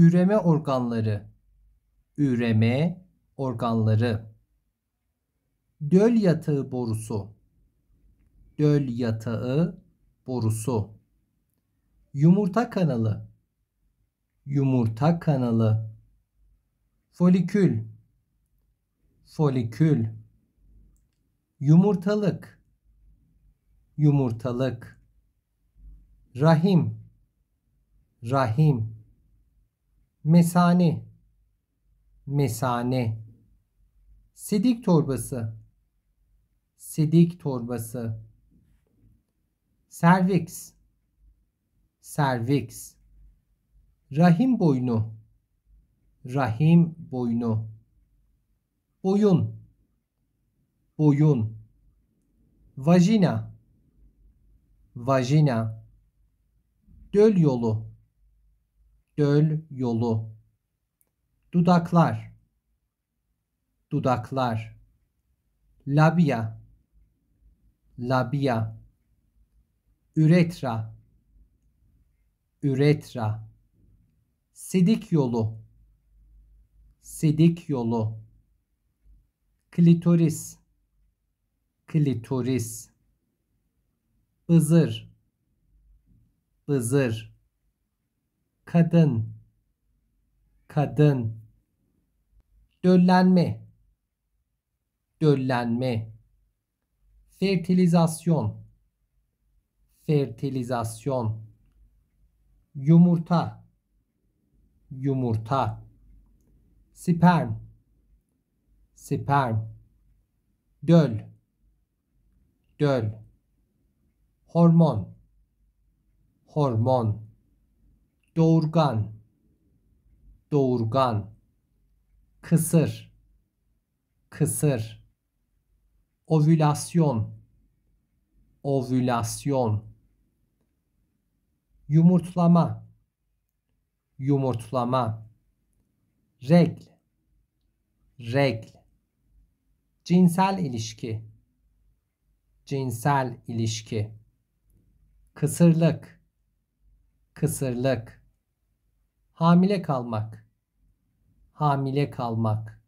Üreme organları. Üreme organları. Döl yatağı borusu. Döl yatağı borusu. Yumurta kanalı. Yumurta kanalı. Folikül. Folikül. Yumurtalık. Yumurtalık. Rahim. Rahim mesane mesane sidik torbası sidik torbası serviks serviks rahim boynu rahim boynu boyun boyun vajina vajina döl yolu döl yolu dudaklar dudaklar labia labia üretra üretra sidik yolu sidik yolu klitoris klitoris ızır ızır kadın kadın döllenme döllenme fertilizasyon fertilizasyon yumurta yumurta sperm sperm döl döl hormon hormon doğurgan doğurgan kısır kısır ovülasyon ovülasyon yumurtlama yumurtlama regl regl cinsel ilişki cinsel ilişki kısırlık kısırlık hamile kalmak, hamile kalmak,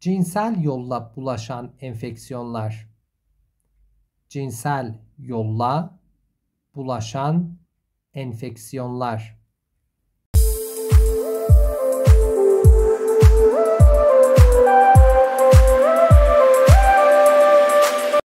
cinsel yolla bulaşan enfeksiyonlar, cinsel yolla bulaşan enfeksiyonlar,